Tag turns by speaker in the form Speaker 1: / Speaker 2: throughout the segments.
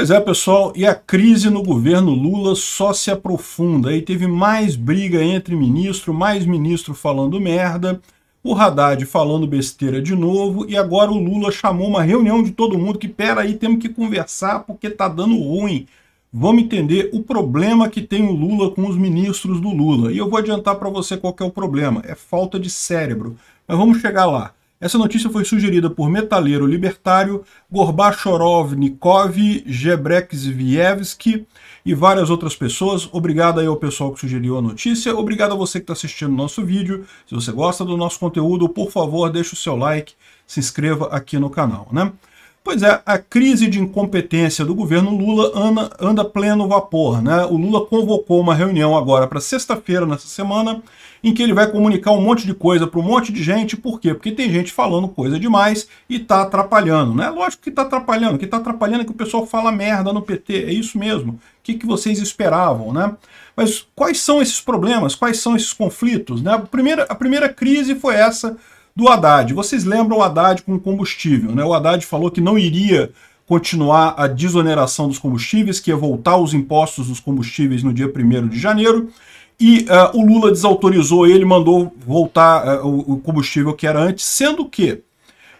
Speaker 1: Pois é, pessoal, e a crise no governo Lula só se aprofunda. Aí teve mais briga entre ministro, mais ministro falando merda, o Haddad falando besteira de novo, e agora o Lula chamou uma reunião de todo mundo que, pera aí, temos que conversar porque tá dando ruim. Vamos entender o problema que tem o Lula com os ministros do Lula. E eu vou adiantar para você qual é o problema. É falta de cérebro. Mas vamos chegar lá. Essa notícia foi sugerida por metaleiro libertário Gorbachorovnikov Zvievski e várias outras pessoas. Obrigado aí ao pessoal que sugeriu a notícia. Obrigado a você que está assistindo o nosso vídeo. Se você gosta do nosso conteúdo, por favor, deixe o seu like, se inscreva aqui no canal. Né? Pois é, a crise de incompetência do governo Lula anda, anda pleno vapor. Né? O Lula convocou uma reunião agora para sexta-feira, nessa semana, em que ele vai comunicar um monte de coisa para um monte de gente. Por quê? Porque tem gente falando coisa demais e está atrapalhando. Né? Lógico que está atrapalhando. O que está atrapalhando é que o pessoal fala merda no PT. É isso mesmo. O que, que vocês esperavam? Né? Mas quais são esses problemas? Quais são esses conflitos? Né? A, primeira, a primeira crise foi essa do Haddad. Vocês lembram o Haddad com combustível, né? O Haddad falou que não iria continuar a desoneração dos combustíveis, que ia voltar os impostos dos combustíveis no dia 1 de janeiro. E uh, o Lula desautorizou ele, mandou voltar uh, o, combustível que era antes, sendo que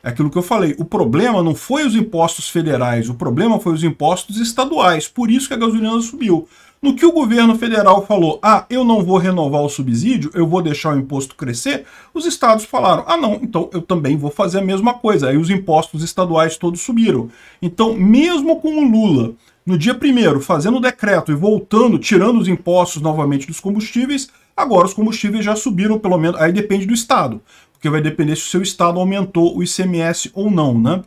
Speaker 1: é aquilo que eu falei, o problema não foi os impostos federais, o problema foi os impostos estaduais, por isso que a gasolina subiu. No que o governo federal falou, ah, eu não vou renovar o subsídio, eu vou deixar o imposto crescer, os estados falaram, ah não, então eu também vou fazer a mesma coisa. Aí os impostos estaduais todos subiram. Então, mesmo com o Lula, no dia primeiro, fazendo o decreto e voltando, tirando os impostos novamente dos combustíveis, agora os combustíveis já subiram pelo menos, aí depende do estado, porque vai depender se o seu estado aumentou o ICMS ou não, né?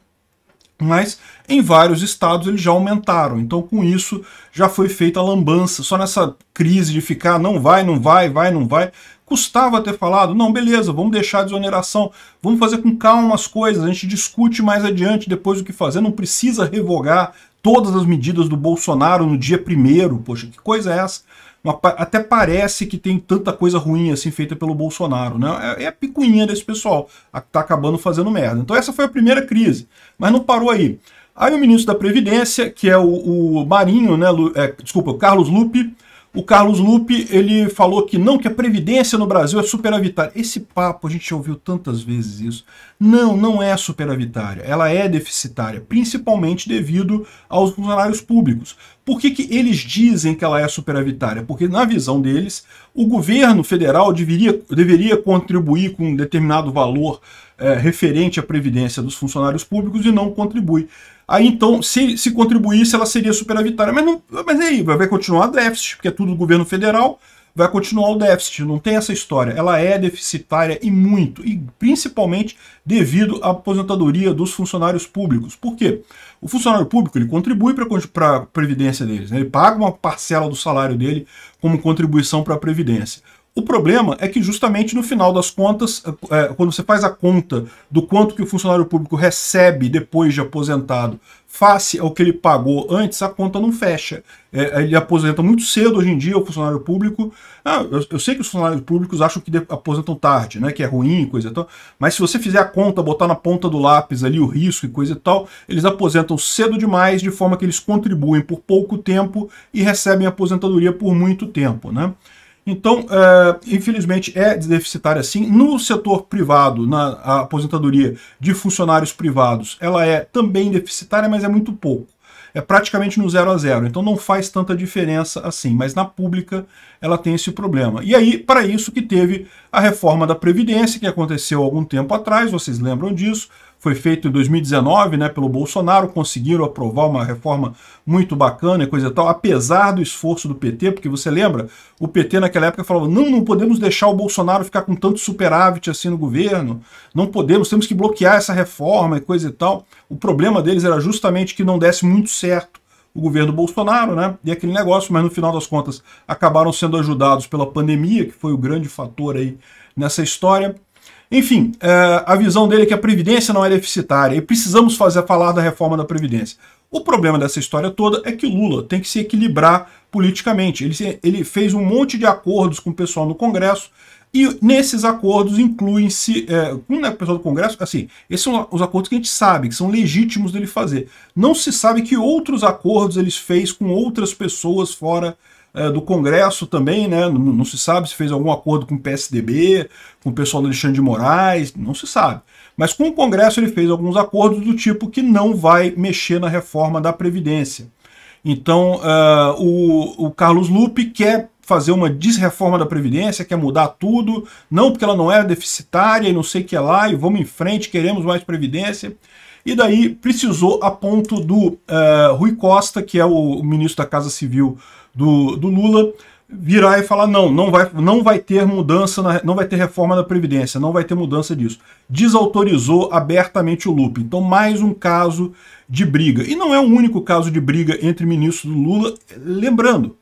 Speaker 1: mas em vários estados eles já aumentaram. Então, com isso, já foi feita a lambança. Só nessa crise de ficar não vai, não vai, vai, não vai, custava ter falado, não, beleza, vamos deixar a desoneração, vamos fazer com calma as coisas, a gente discute mais adiante depois o que fazer, não precisa revogar todas as medidas do Bolsonaro no dia primeiro, poxa, que coisa é essa? até parece que tem tanta coisa ruim assim feita pelo Bolsonaro, né? É, é a picuinha desse pessoal, que tá acabando fazendo merda. Então essa foi a primeira crise, mas não parou aí. Aí o ministro da Previdência, que é o, o Marinho, né? É, desculpa, o Carlos Lupe, o Carlos Lupe, ele falou que não, que a previdência no Brasil é superavitária. Esse papo, a gente já ouviu tantas vezes isso. Não, não é superavitária. Ela é deficitária, principalmente devido aos funcionários públicos. Por que, que eles dizem que ela é superavitária? Porque, na visão deles, o governo federal deveria, deveria contribuir com um determinado valor é, referente à previdência dos funcionários públicos e não contribui. Aí então, se, se contribuísse, ela seria superavitária. Mas, não, mas aí vai, vai continuar déficit, porque é tudo do governo federal, vai continuar o déficit, não tem essa história. Ela é deficitária e muito, e principalmente devido à aposentadoria dos funcionários públicos. Por quê? O funcionário público ele contribui para a previdência deles, né? ele paga uma parcela do salário dele como contribuição para a previdência. O problema é que justamente no final das contas, é, é, quando você faz a conta do quanto que o funcionário público recebe depois de aposentado face ao que ele pagou antes, a conta não fecha. É, ele aposenta muito cedo hoje em dia, o funcionário público. Ah, eu, sei que os funcionários públicos acham que aposentam tarde, né? Que é ruim, e coisa e tal. Mas se você fizer a conta, botar na ponta do lápis ali o risco e coisa e tal, eles aposentam cedo demais, de forma que eles contribuem por pouco tempo e recebem aposentadoria por muito tempo, né? Então, é, infelizmente, é deficitária sim. No setor privado, na aposentadoria de funcionários privados, ela é também deficitária, mas é muito pouco. É praticamente no zero a zero, então não faz tanta diferença assim. Mas na pública ela tem esse problema. E aí, para isso que teve a reforma da Previdência, que aconteceu algum tempo atrás, vocês lembram disso, foi feito em 2019 né, pelo Bolsonaro, conseguiram aprovar uma reforma muito bacana e coisa e tal, apesar do esforço do PT, porque você lembra, o PT naquela época falava, não, não podemos deixar o Bolsonaro ficar com tanto superávit assim no governo, não podemos, temos que bloquear essa reforma e coisa e tal. O problema deles era justamente que não desse muito certo o governo Bolsonaro, né? E aquele negócio, mas no final das contas acabaram sendo ajudados pela pandemia, que foi o grande fator aí nessa história. Enfim, é, a visão dele é que a Previdência não é deficitária e precisamos fazer falar da reforma da Previdência. O problema dessa história toda é que o Lula tem que se equilibrar politicamente. Ele, ele fez um monte de acordos com o pessoal no Congresso e nesses acordos incluem-se, é, com o pessoal do Congresso, assim, esses são os acordos que a gente sabe, que são legítimos dele fazer. Não se sabe que outros acordos ele fez com outras pessoas fora é, do Congresso também, né? Não, não, se sabe se fez algum acordo com o PSDB, com o pessoal do Alexandre de Moraes, não se sabe. Mas com o Congresso ele fez alguns acordos do tipo que não vai mexer na reforma da Previdência. Então uh, o, o Carlos Lupe quer fazer uma desreforma da Previdência, quer mudar tudo, não porque ela não é deficitária e não sei o que é lá, e vamos em frente, queremos mais Previdência. E daí precisou, a ponto do uh, Rui Costa, que é o, o ministro da Casa Civil do, do Lula virar e falar não, não vai, não vai ter mudança, na, não vai ter reforma da Previdência, não vai ter mudança disso. Desautorizou abertamente o Lupe. Então, mais um caso de briga. E não é o único caso de briga entre ministros do Lula. Lembrando,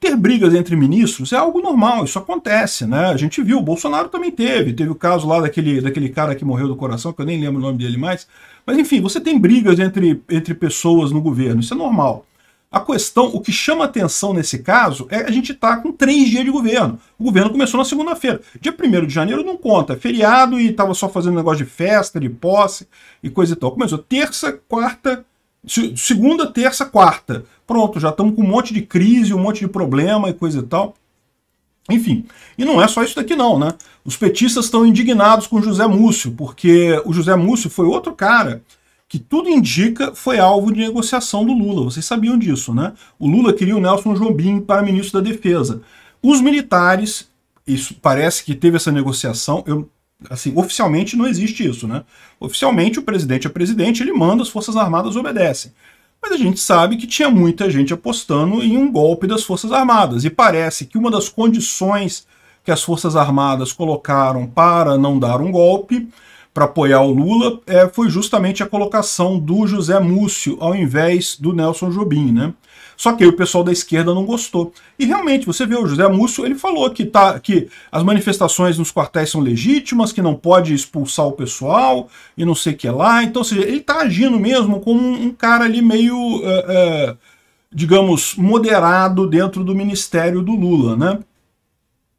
Speaker 1: ter brigas entre ministros é algo normal, isso acontece, né? A gente viu, o Bolsonaro também teve, teve o caso lá daquele, daquele cara que morreu do coração, que eu nem lembro o nome dele mais. Mas enfim, você tem brigas entre, entre pessoas no governo, isso é normal. A questão, o que chama atenção nesse caso é a gente estar tá com três dias de governo. O governo começou na segunda-feira. Dia 1 de janeiro não conta, é feriado e estava só fazendo negócio de festa, de posse e coisa e tal. Começou terça, quarta, segunda, terça, quarta. Pronto, já estamos com um monte de crise, um monte de problema e coisa e tal. Enfim, e não é só isso daqui não, né? Os petistas estão indignados com José Múcio, porque o José Múcio foi outro cara que tudo indica foi alvo de negociação do Lula. Vocês sabiam disso, né? O Lula queria o Nelson Jobim para ministro da Defesa. Os militares, isso parece que teve essa negociação, eu, assim, oficialmente não existe isso, né? Oficialmente o presidente é presidente, ele manda, as Forças Armadas obedecem. Mas a gente sabe que tinha muita gente apostando em um golpe das Forças Armadas, e parece que uma das condições que as Forças Armadas colocaram para não dar um golpe para apoiar o Lula é, foi justamente a colocação do José Múcio ao invés do Nelson Jobim, né? Só que aí o pessoal da esquerda não gostou. E realmente, você vê o José Múcio, ele falou que, tá, que as manifestações nos quartéis são legítimas, que não pode expulsar o pessoal e não sei o que lá. Então, ou seja, ele está agindo mesmo como um, cara ali meio... Eh, eh, digamos, moderado dentro do ministério do Lula, né?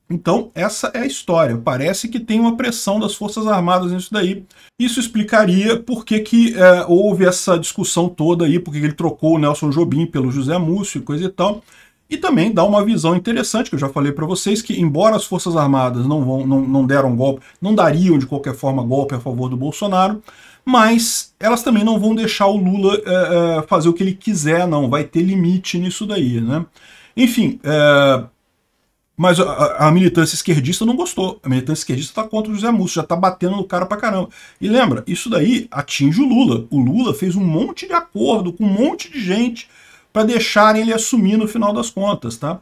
Speaker 1: Então, essa é a história. Parece que tem uma pressão das Forças Armadas nisso daí. Isso explicaria por que, que é, houve essa discussão toda aí, porque ele trocou o Nelson Jobim pelo José Múcio e coisa e tal. E também dá uma visão interessante, que eu já falei para vocês, que embora as Forças Armadas não, vão, não, não deram golpe, não dariam de qualquer forma golpe a favor do Bolsonaro, mas elas também não vão deixar o Lula é, é, fazer o que ele quiser, não. Vai ter limite nisso daí, né? Enfim, é, mas a, a, militância esquerdista não gostou. A militância esquerdista está contra o José Múcio, já está batendo no cara para caramba. E lembra, isso daí atinge o Lula. O Lula fez um monte de acordo com um monte de gente para deixarem ele assumir no final das contas, tá?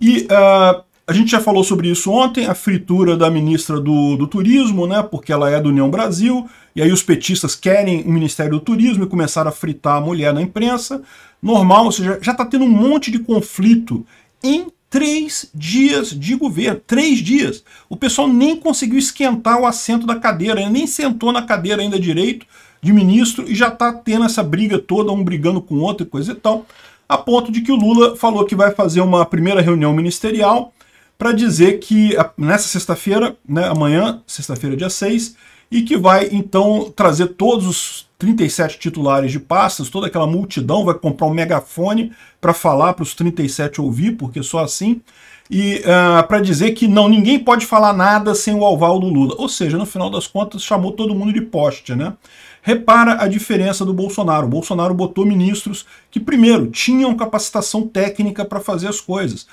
Speaker 1: E uh, a gente já falou sobre isso ontem, a fritura da ministra do, do Turismo, né? Porque ela é do União Brasil, e aí os petistas querem o Ministério do Turismo e começaram a fritar a mulher na imprensa. Normal, ou seja, já está tendo um monte de conflito em três dias de governo, três dias. O pessoal nem conseguiu esquentar o assento da cadeira, nem sentou na cadeira ainda direito de ministro e já está tendo essa briga toda, um brigando com o outro e coisa e tal, a ponto de que o Lula falou que vai fazer uma primeira reunião ministerial para dizer que nessa sexta-feira, né, amanhã, sexta-feira dia 6, e que vai então trazer todos os 37 titulares de pastas, toda aquela multidão vai comprar um megafone para falar para os 37 ouvir, porque só assim, e uh, ah, para dizer que não, ninguém pode falar nada sem o alval do Lula. Ou seja, no final das contas, chamou todo mundo de poste, né? Repara a diferença do Bolsonaro. O Bolsonaro botou ministros que, primeiro, tinham capacitação técnica para fazer as coisas.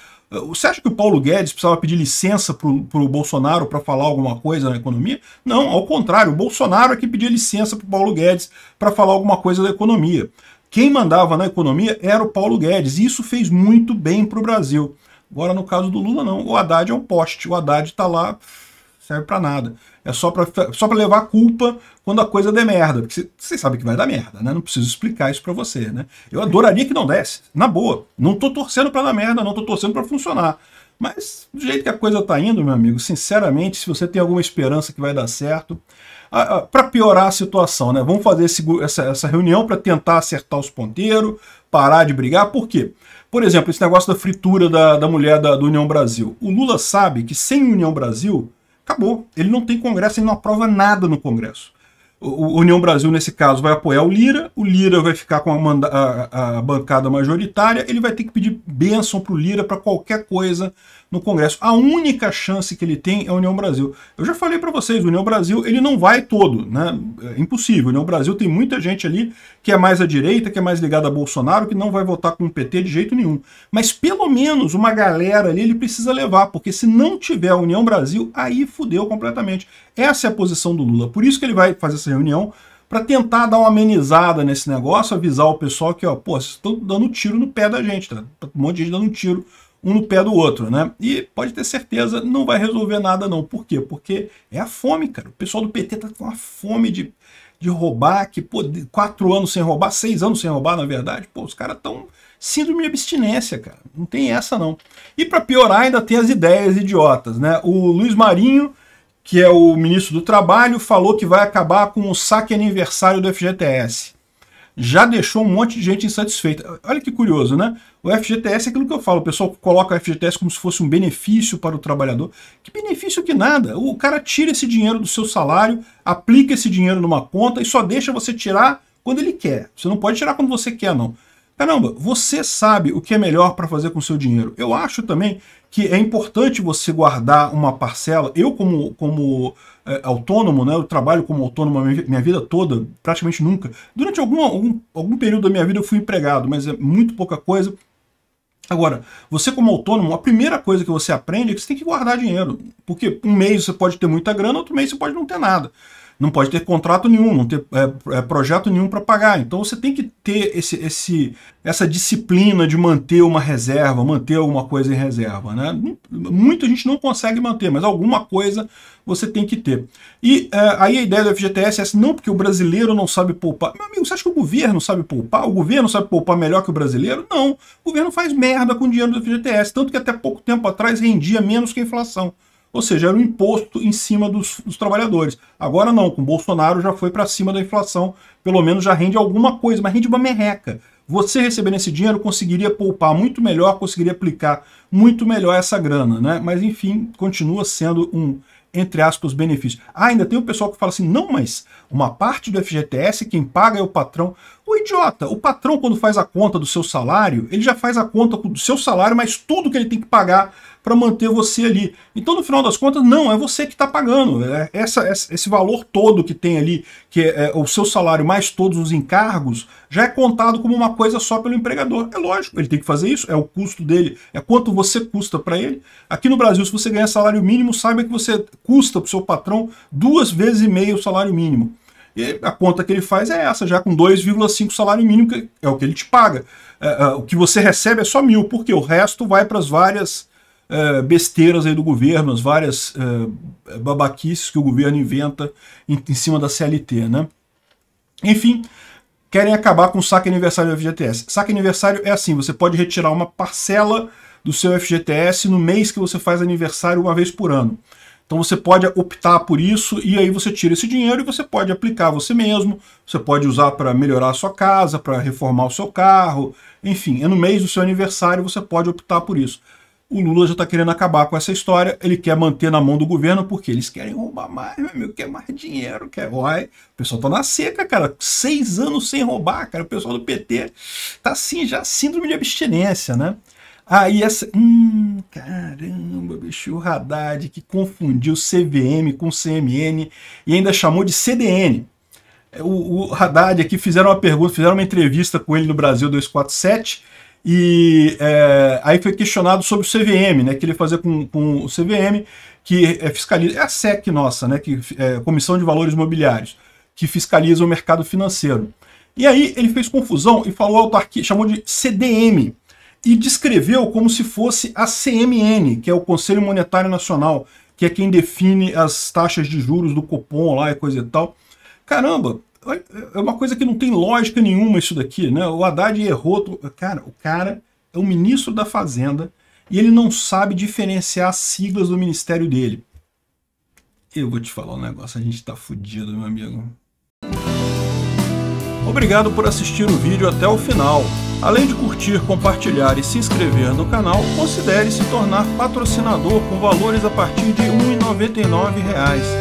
Speaker 1: Você acha que o Paulo Guedes precisava pedir licença para o Bolsonaro para falar alguma coisa na economia? Não, ao contrário, o Bolsonaro é que pedia licença para o Paulo Guedes para falar alguma coisa da economia. Quem mandava na economia era o Paulo Guedes, e isso fez muito bem para o Brasil. Agora, no caso do Lula, não. O Haddad é um poste. O Haddad está lá serve para nada. É só para só pra levar a culpa quando a coisa der merda. Porque você sabe que vai dar merda, né? Não preciso explicar isso para você, né? Eu adoraria que não desse, na boa. Não tô torcendo para dar merda, não tô torcendo para funcionar. Mas do jeito que a coisa tá indo, meu amigo, sinceramente, se você tem alguma esperança que vai dar certo, para piorar a situação, né? Vamos fazer esse, essa, essa reunião para tentar acertar os ponteiros, parar de brigar. Por quê? Por exemplo, esse negócio da fritura da, da mulher da, do União Brasil. O Lula sabe que sem União Brasil, Acabou. Ele não tem Congresso, ele não aprova nada no Congresso. O União Brasil, nesse caso, vai apoiar o Lira, o Lira vai ficar com a, a, a bancada majoritária, ele vai ter que pedir bênção para o Lira para qualquer coisa no Congresso. A única chance que ele tem é a União Brasil. Eu já falei para vocês, a União Brasil ele não vai todo, né? É impossível. A União Brasil tem muita gente ali que é mais à direita, que é mais ligada a Bolsonaro, que não vai votar com o PT de jeito nenhum. Mas pelo menos uma galera ali ele precisa levar, porque se não tiver a União Brasil, aí fudeu completamente. Essa é a posição do Lula. Por isso que ele vai fazer essa reunião para tentar dar uma amenizada nesse negócio, avisar o pessoal que, ó, pô, vocês estão dando tiro no pé da gente, tá? tá um monte de gente dando tiro um no pé do outro, né? E pode ter certeza, não vai resolver nada não. Por quê? Porque é a fome, cara. O pessoal do PT tá com uma fome de, de roubar, que pô, quatro anos sem roubar, seis anos sem roubar, na verdade. Pô, os caras tão síndrome de abstinência, cara. Não tem essa não. E para piorar, ainda tem as ideias idiotas, né? O Luiz Marinho, que é o ministro do Trabalho, falou que vai acabar com o saque aniversário do FGTS já deixou um monte de gente insatisfeita. Olha que curioso, né? O FGTS é aquilo que eu falo, o pessoal coloca o FGTS como se fosse um benefício para o trabalhador. Que benefício que nada! O cara tira esse dinheiro do seu salário, aplica esse dinheiro numa conta e só deixa você tirar quando ele quer. Você não pode tirar quando você quer, não. Caramba, você sabe o que é melhor para fazer com o seu dinheiro. Eu acho também que é importante você guardar uma parcela. Eu, como, como é, autônomo, né, eu trabalho como autônomo minha, minha vida toda, praticamente nunca. Durante algum, algum, algum período da minha vida eu fui empregado, mas é muito pouca coisa. Agora, você como autônomo, a primeira coisa que você aprende é que você tem que guardar dinheiro. Porque um mês você pode ter muita grana, outro mês você pode não ter nada não pode ter contrato nenhum, não ter é, é projeto nenhum para pagar. Então você tem que ter esse, esse, essa disciplina de manter uma reserva, manter alguma coisa em reserva. Né? Muita gente não consegue manter, mas alguma coisa você tem que ter. E é, aí a ideia do FGTS é assim, não porque o brasileiro não sabe poupar. Meu amigo, você acha que o governo sabe poupar? O governo sabe poupar melhor que o brasileiro? Não. O governo faz merda com o dinheiro do FGTS, tanto que até pouco tempo atrás rendia menos que a inflação. Ou seja, era um imposto em cima dos, dos trabalhadores. Agora não, com Bolsonaro já foi para cima da inflação, pelo menos já rende alguma coisa, mas rende uma merreca. Você recebendo esse dinheiro conseguiria poupar muito melhor, conseguiria aplicar muito melhor essa grana, né? Mas enfim, continua sendo um entre aspas, benefícios. Ah, ainda tem o pessoal que fala assim, não, mas uma parte do FGTS, quem paga é o patrão. O idiota, o patrão quando faz a conta do seu salário, ele já faz a conta do seu salário, mas tudo que ele tem que pagar para manter você ali. Então, no final das contas, não, é você que está pagando. É, essa, esse valor todo que tem ali, que é, é, o seu salário mais todos os encargos, já é contado como uma coisa só pelo empregador. É lógico, ele tem que fazer isso, é o custo dele, é quanto você custa para ele. Aqui no Brasil, se você ganhar salário mínimo, saiba que você custa para o seu patrão duas vezes e meia o salário mínimo. E a conta que ele faz é essa, já com 2,5 salário mínimo, que é o que ele te paga. É, é, o que você recebe é só mil, porque o resto vai para as várias é, besteiras aí do governo, as várias é, babaquices que o governo inventa em, em cima da CLT, né? Enfim, querem acabar com o saque aniversário do FGTS. Saque aniversário é assim, você pode retirar uma parcela do seu FGTS no mês que você faz aniversário uma vez por ano. Então você pode optar por isso e aí você tira esse dinheiro e você pode aplicar você mesmo, você pode usar para melhorar a sua casa, para reformar o seu carro, enfim, é no mês do seu aniversário você pode optar por isso o Lula já está querendo acabar com essa história, ele quer manter na mão do governo, porque eles querem roubar mais, meu amigo, quer mais dinheiro, quer ROI. O pessoal está na seca, cara, seis anos sem roubar, cara, o pessoal do PT tá assim, já síndrome de abstinência, né? Aí ah, essa. Hum, caramba, bicho, o Haddad que confundiu CVM com CMN e ainda chamou de CDN. É, o, o Haddad aqui fizeram uma pergunta, fizeram uma entrevista com ele no Brasil 247 e é, aí foi questionado sobre o CVM, né, que ele fazia com, com o CVM, que é fiscaliza, é a SEC nossa, né, que é Comissão de Valores Imobiliários, que fiscaliza o mercado financeiro. E aí ele fez confusão e falou autarquia, chamou de CDM, e descreveu como se fosse a CMN, que é o Conselho Monetário Nacional, que é quem define as taxas de juros do Copom lá e coisa e tal. Caramba, é uma coisa que não tem lógica nenhuma isso daqui, né? O Haddad errou. Cara, o cara é o ministro da Fazenda e ele não sabe diferenciar as siglas do ministério dele. Eu vou te falar um negócio, a gente tá fudido, meu amigo. Obrigado por assistir o vídeo até o final. Além de curtir, compartilhar e se inscrever no canal, considere se tornar patrocinador com valores a partir de R$ 1,99